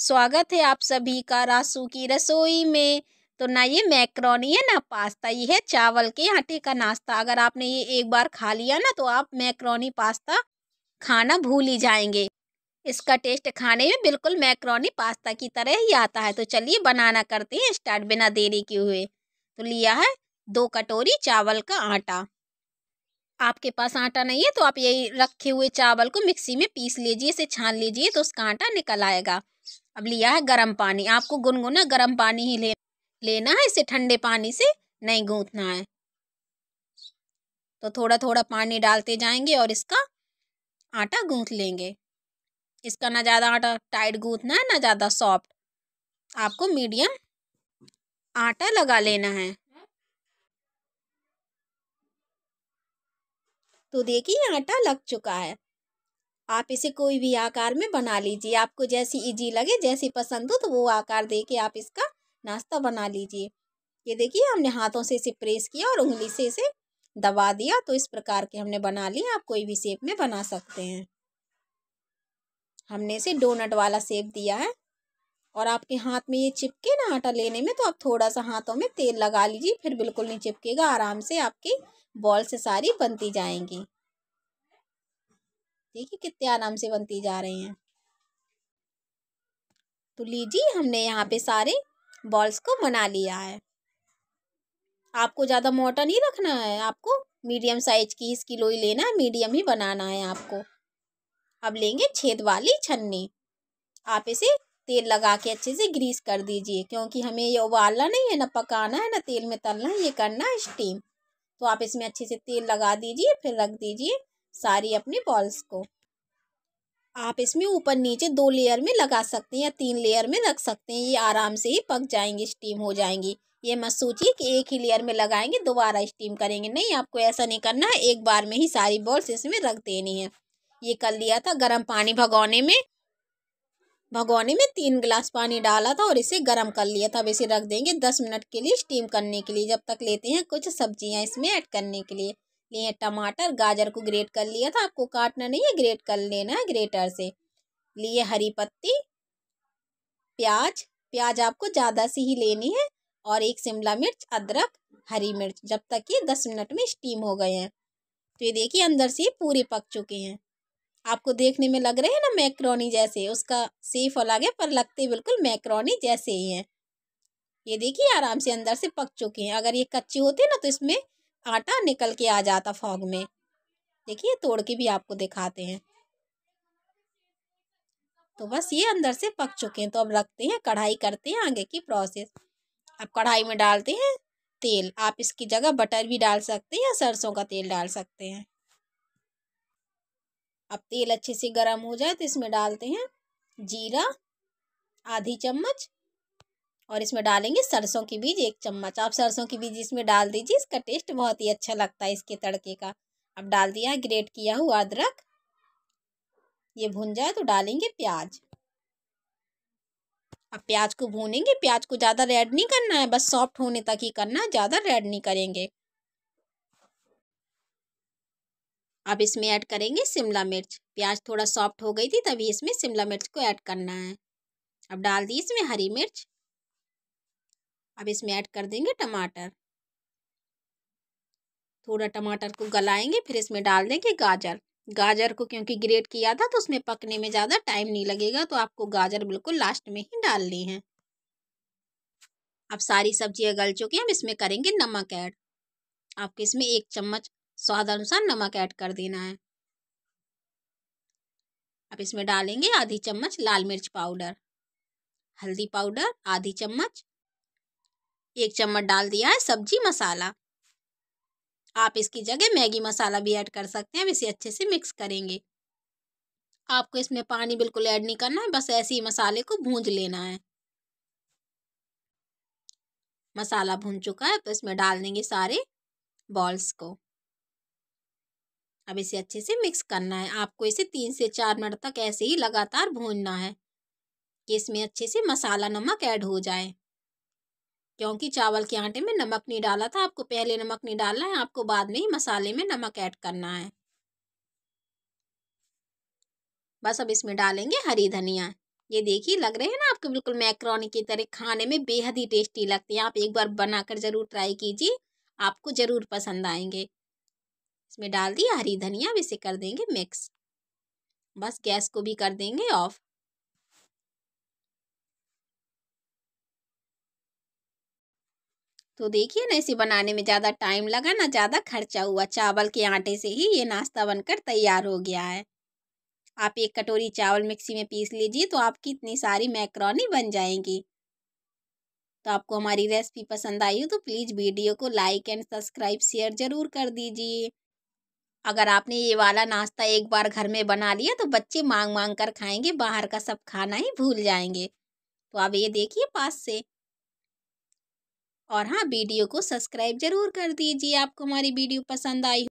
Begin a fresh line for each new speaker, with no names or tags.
स्वागत है आप सभी का रासू की रसोई में तो ना ये मैक्रोनी है ना पास्ता ये है चावल के आटे का नाश्ता अगर आपने ये एक बार खा लिया ना तो आप मैक्रोनी पास्ता खाना भूल ही जाएंगे इसका टेस्ट खाने में बिल्कुल मैक्रोनी पास्ता की तरह ही आता है तो चलिए बनाना करते हैं स्टार्ट बिना देरी के हुए तो लिया है दो कटोरी चावल का आटा आपके पास आटा नहीं है तो आप यही रखे हुए चावल को मिक्सी में पीस लीजिए इसे छान लीजिए तो उसका आटा निकल आएगा अब लिया है गर्म पानी आपको गुनगुना गर्म पानी ही लेना है इसे ठंडे पानी से नहीं गूंथना है तो थोड़ा थोड़ा पानी डालते जाएंगे और इसका आटा गूंथ लेंगे इसका ना ज़्यादा आटा टाइट गूंथना है ना ज़्यादा सॉफ्ट आपको मीडियम आटा लगा लेना है तो देखिए आटा लग चुका है आप इसे कोई भी आकार में बना लीजिए आपको जैसी इजी लगे जैसी पसंद हो तो वो आकार दे के आप इसका नाश्ता बना लीजिए ये देखिए हमने हाथों से इसे प्रेस किया और उंगली से इसे दबा दिया तो इस प्रकार के हमने बना लिए आप कोई भी शेप में बना सकते हैं हमने इसे डोनट वाला शेप दिया है और आपके हाथ में ये चिपके ना आटा लेने में तो आप थोड़ा सा हाथों में तेल लगा लीजिए फिर बिल्कुल नहीं चिपकेगा आराम से आपकी बॉल से सारी बनती जाएंगी देखिए कितने आराम से बनती जा रहे हैं तो लीजिए हमने यहाँ पे सारे बॉल्स को बना लिया है आपको ज़्यादा मोटा नहीं रखना है आपको मीडियम साइज की इसकी लोई लेना है मीडियम ही बनाना है आपको अब लेंगे छेद वाली छन्नी आप इसे तेल लगा के अच्छे से ग्रीस कर दीजिए क्योंकि हमें ये उबालना नहीं है ना पकाना है ना तेल में तलना है ये करना है स्टीम तो आप इसमें अच्छे से तेल लगा दीजिए फिर रख दीजिए सारी अपनी बॉल्स को आप इसमें ऊपर नीचे दो लेयर में लगा सकते हैं या तीन लेयर में रख सकते हैं ये आराम से ही पक जाएंगी स्टीम हो जाएंगी ये मत सोचिए कि एक ही लेयर में लगाएंगे दोबारा स्टीम करेंगे नहीं आपको ऐसा नहीं करना है एक बार में ही सारी बॉल्स इसमें रख देनी है ये कर लिया था गर्म पानी भगोने में भगोने में तीन गिलास पानी डाला था और इसे गर्म कर लिया था अब इसे रख देंगे दस मिनट के लिए स्टीम करने के लिए जब तक लेते हैं कुछ सब्जियाँ इसमें ऐड करने के लिए लिए टमाटर गाजर को ग्रेट कर लिया था आपको काटना नहीं है ग्रेट कर लेना है ग्रेटर से लिए हरी पत्ती प्याज प्याज आपको ज़्यादा सी ही लेनी है और एक शिमला मिर्च अदरक हरी मिर्च जब तक ये दस मिनट में स्टीम हो गए हैं तो ये देखिए अंदर से पूरे पक चुके हैं आपको देखने में लग रहे हैं ना मैक्रोनी जैसे उसका सेफ अलग है पर लगते बिल्कुल मैक्रोनी जैसे ही हैं ये देखिए आराम से अंदर से पक चुके हैं अगर ये कच्चे होते ना तो इसमें आटा निकल के आ जाता फॉग में देखिए तोड़ के भी आपको दिखाते हैं तो बस ये अंदर से पक चुके हैं तो अब रखते हैं कढ़ाई करते हैं आगे की प्रोसेस अब कढ़ाई में डालते हैं तेल आप इसकी जगह बटर भी डाल सकते हैं या सरसों का तेल डाल सकते हैं अब तेल अच्छे से गर्म हो जाए तो इसमें डालते हैं जीरा आधी चम्मच और इसमें डालेंगे सरसों के बीज एक चम्मच आप सरसों के बीज इसमें डाल दीजिए इसका टेस्ट बहुत ही अच्छा लगता है इसके तड़के का अब डाल दिया ग्रेट किया हुआ अदरक ये भुन जाए तो डालेंगे प्याज अब प्याज को भूनेंगे प्याज को ज़्यादा रेड नहीं करना है बस सॉफ्ट होने तक ही करना है ज़्यादा रेड नहीं करेंगे अब इसमें ऐड करेंगे शिमला मिर्च प्याज थोड़ा सॉफ्ट हो गई थी तभी इसमें शिमला मिर्च को ऐड करना है अब डाल दी इसमें हरी मिर्च अब इसमें ऐड कर देंगे टमाटर थोड़ा टमाटर को गलाएंगे फिर इसमें डाल देंगे गाजर गाजर को क्योंकि ग्रेट किया था तो उसमें पकने में ज़्यादा टाइम नहीं लगेगा तो आपको गाजर बिल्कुल लास्ट में ही डालनी है अब सारी सब्जियां गल चुकी हैं हम इसमें करेंगे नमक ऐड आपको इसमें एक चम्मच स्वाद अनुसार नमक ऐड कर देना है अब इसमें डालेंगे आधी चम्मच लाल मिर्च पाउडर हल्दी पाउडर आधी चम्मच एक चम्मच डाल दिया है सब्जी मसाला आप इसकी जगह मैगी मसाला भी ऐड कर सकते हैं अब इसे अच्छे से मिक्स करेंगे आपको इसमें पानी बिल्कुल ऐड नहीं करना है बस ऐसे ही मसाले को भूंज लेना है मसाला भून चुका है तो इसमें डाल देंगे सारे बॉल्स को अब इसे अच्छे से मिक्स करना है आपको इसे तीन से चार मिनट तक ऐसे ही लगातार भूनना है कि इसमें अच्छे से मसाला नमक ऐड हो जाए क्योंकि चावल के आटे में नमक नहीं डाला था आपको पहले नमक नहीं डालना है आपको बाद में ही मसाले में नमक ऐड करना है बस अब इसमें डालेंगे हरी धनिया ये देखिए लग रहे हैं ना आपको बिल्कुल मैक्रोनी की तरह खाने में बेहद ही टेस्टी लगते हैं आप एक बार बनाकर ज़रूर ट्राई कीजिए आपको ज़रूर पसंद आएंगे इसमें डाल दिया हरी धनिया अब इसे कर देंगे मिक्स बस गैस को भी कर देंगे ऑफ तो देखिए ना इसे बनाने में ज़्यादा टाइम लगा ना ज़्यादा खर्चा हुआ चावल के आटे से ही ये नाश्ता बनकर तैयार हो गया है आप एक कटोरी चावल मिक्सी में पीस लीजिए तो आपकी इतनी सारी मैक्रोनी बन जाएंगी तो आपको हमारी रेसिपी पसंद आई हो तो प्लीज़ वीडियो को लाइक एंड सब्सक्राइब शेयर ज़रूर कर दीजिए अगर आपने ये वाला नाश्ता एक बार घर में बना लिया तो बच्चे मांग मांग कर खाएंगे बाहर का सब खाना ही भूल जाएंगे तो आप ये देखिए पास से और हाँ वीडियो को सब्सक्राइब जरूर कर दीजिए आपको हमारी वीडियो पसंद आई